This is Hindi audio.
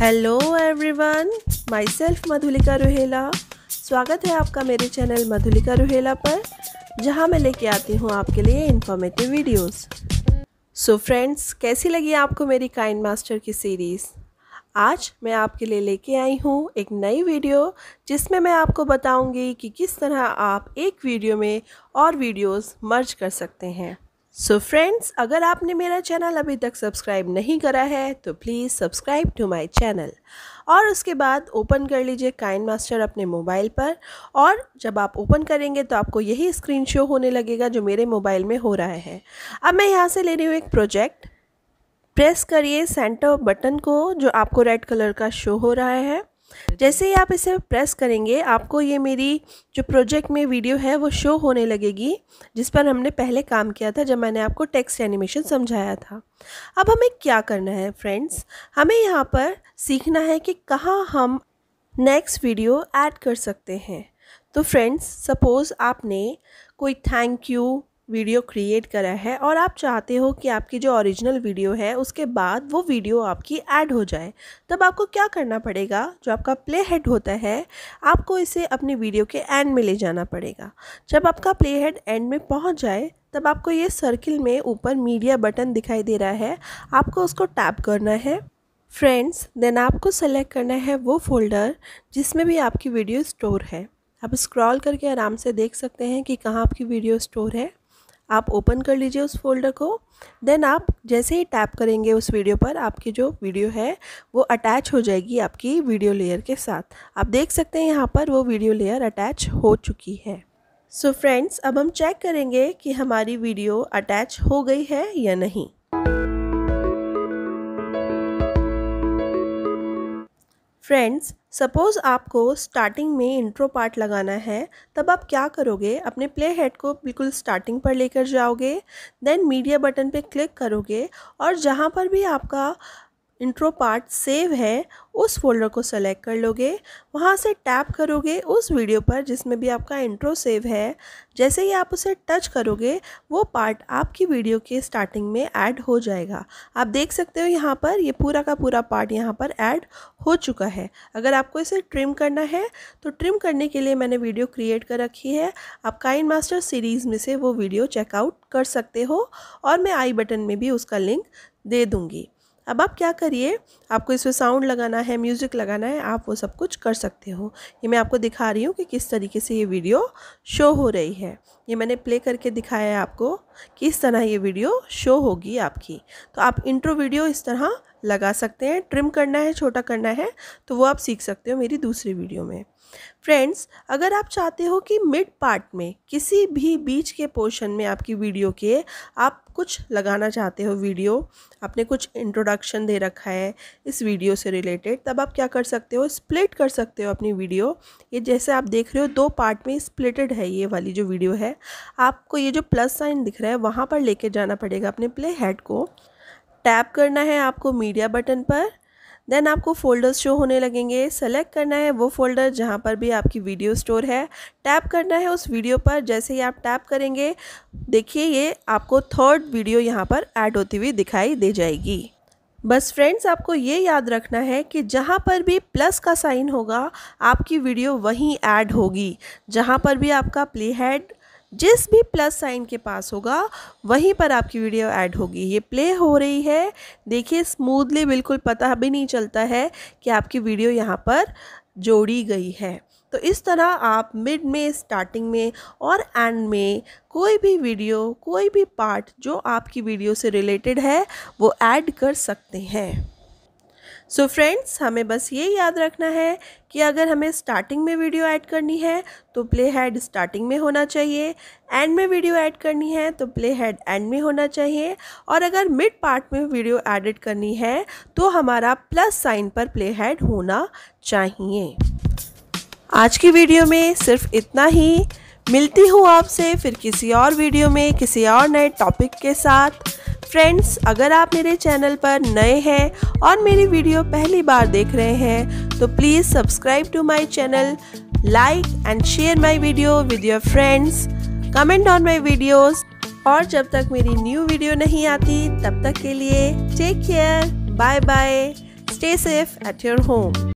hello everyone myself Madhulika Rohela स्वागत है आपका मेरे चैनल मधुलिका रोहेला पर जहां मैं लेके आती हूं आपके लिए इन्फॉर्मेटिव वीडियोस सो फ्रेंड्स कैसी लगी आपको मेरी काइंड मास्टर की सीरीज़ आज मैं आपके लिए लेके आई हूँ एक नई वीडियो जिसमें मैं आपको बताऊँगी कि किस तरह आप एक वीडियो में और वीडियोस मर्ज कर सकते हैं सो so फ्रेंड्स अगर आपने मेरा चैनल अभी तक सब्सक्राइब नहीं करा है तो please subscribe to my channel और उसके बाद ओपन कर लीजिए काइन मास्टर अपने मोबाइल पर और जब आप ओपन करेंगे तो आपको यही स्क्रीन शो होने लगेगा जो मेरे मोबाइल में हो रहा है अब मैं यहाँ से ले रही हूँ एक प्रोजेक्ट प्रेस करिए सेंटर बटन को जो आपको रेड कलर का शो हो रहा है जैसे ही आप इसे प्रेस करेंगे आपको ये मेरी जो प्रोजेक्ट में वीडियो है वो शो होने लगेगी जिस पर हमने पहले काम किया था जब मैंने आपको टेक्स्ट एनिमेशन समझाया था अब हमें क्या करना है फ्रेंड्स हमें यहाँ पर सीखना है कि कहाँ हम नेक्स्ट वीडियो ऐड कर सकते हैं तो फ्रेंड्स सपोज़ आपने कोई थैंक यू वीडियो क्रिएट करा है और आप चाहते हो कि आपकी जो ओरिजिनल वीडियो है उसके बाद वो वीडियो आपकी ऐड हो जाए तब आपको क्या करना पड़ेगा जो आपका प्ले हेड होता है आपको इसे अपनी वीडियो के एंड में ले जाना पड़ेगा जब आपका प्ले हेड एंड में पहुंच जाए तब आपको ये सर्किल में ऊपर मीडिया बटन दिखाई दे रहा है आपको उसको टैप करना है फ्रेंड्स देन आपको सेलेक्ट करना है वो फोल्डर जिसमें भी आपकी वीडियो स्टोर है आप स्क्रॉल करके आराम से देख सकते हैं कि कहाँ आपकी वीडियो स्टोर है आप ओपन कर लीजिए उस फोल्डर को देन आप जैसे ही टैप करेंगे उस वीडियो पर आपकी जो वीडियो है वो अटैच हो जाएगी आपकी वीडियो लेयर के साथ आप देख सकते हैं यहाँ पर वो वीडियो लेयर अटैच हो चुकी है सो so फ्रेंड्स अब हम चेक करेंगे कि हमारी वीडियो अटैच हो गई है या नहीं फ्रेंड्स सपोज़ आपको स्टार्टिंग में इंट्रो पार्ट लगाना है तब आप क्या करोगे अपने प्ले हेड को बिल्कुल स्टार्टिंग पर लेकर जाओगे देन मीडिया बटन पे क्लिक करोगे और जहाँ पर भी आपका इंट्रो पार्ट सेव है उस फोल्डर को सेलेक्ट कर लोगे वहाँ से टैप करोगे उस वीडियो पर जिसमें भी आपका इंट्रो सेव है जैसे ही आप उसे टच करोगे वो पार्ट आपकी वीडियो के स्टार्टिंग में ऐड हो जाएगा आप देख सकते हो यहाँ पर ये यह पूरा का पूरा पार्ट यहाँ पर ऐड हो चुका है अगर आपको इसे ट्रिम करना है तो ट्रिम करने के लिए मैंने वीडियो क्रिएट कर रखी है आप काइन मास्टर सीरीज़ में से वो वीडियो चेकआउट कर सकते हो और मैं आई बटन में भी उसका लिंक दे दूँगी अब आप क्या करिए आपको इसमें साउंड लगाना है म्यूज़िक लगाना है आप वो सब कुछ कर सकते हो ये मैं आपको दिखा रही हूँ कि किस तरीके से ये वीडियो शो हो रही है ये मैंने प्ले करके दिखाया है आपको कि इस तरह ये वीडियो शो होगी आपकी तो आप इंट्रो वीडियो इस तरह लगा सकते हैं ट्रिम करना है छोटा करना है तो वो आप सीख सकते हो मेरी दूसरी वीडियो में फ्रेंड्स अगर आप चाहते हो कि मिड पार्ट में किसी भी बीच के पोर्शन में आपकी वीडियो के आप कुछ लगाना चाहते हो वीडियो आपने कुछ इंट्रोडक्शन दे रखा है इस वीडियो से रिलेटेड तब आप क्या कर सकते हो स्प्लिट कर सकते हो अपनी वीडियो ये जैसे आप देख रहे हो दो पार्ट में स्प्लिटेड है ये वाली जो वीडियो है आपको ये जो प्लस साइन दिख रहा है वहाँ पर लेके जाना पड़ेगा अपने प्ले हेड को टैप करना है आपको मीडिया बटन पर देन आपको फ़ोल्डर्स शो होने लगेंगे सेलेक्ट करना है वो फ़ोल्डर जहाँ पर भी आपकी वीडियो स्टोर है टैप करना है उस वीडियो पर जैसे ही आप टैप करेंगे देखिए ये आपको थर्ड वीडियो यहाँ पर ऐड होती हुई दिखाई दे जाएगी बस फ्रेंड्स आपको ये याद रखना है कि जहाँ पर भी प्लस का साइन होगा आपकी वीडियो वहीं ऐड होगी जहाँ पर भी आपका प्ले हेड जिस भी प्लस साइन के पास होगा वहीं पर आपकी वीडियो ऐड होगी ये प्ले हो रही है देखिए स्मूथली बिल्कुल पता भी नहीं चलता है कि आपकी वीडियो यहाँ पर जोड़ी गई है तो इस तरह आप मिड में स्टार्टिंग में और एंड में कोई भी वीडियो कोई भी पार्ट जो आपकी वीडियो से रिलेटेड है वो ऐड कर सकते हैं सो so फ्रेंड्स हमें बस ये याद रखना है कि अगर हमें स्टार्टिंग में वीडियो ऐड करनी है तो प्ले हेड स्टार्टिंग में होना चाहिए एंड में वीडियो ऐड करनी है तो प्ले हेड एंड में होना चाहिए और अगर मिड पार्ट में वीडियो एडिट करनी है तो हमारा प्लस साइन पर प्ले हेड होना चाहिए आज की वीडियो में सिर्फ इतना ही मिलती हूँ आपसे फिर किसी और वीडियो में किसी और नए टॉपिक के साथ फ्रेंड्स अगर आप मेरे चैनल पर नए हैं और मेरी वीडियो पहली बार देख रहे हैं तो please subscribe to my channel like and share my video with your friends comment on my videos और जब तक मेरी न्यू वीडियो नहीं आती तब तक के लिए take care bye bye stay safe at your home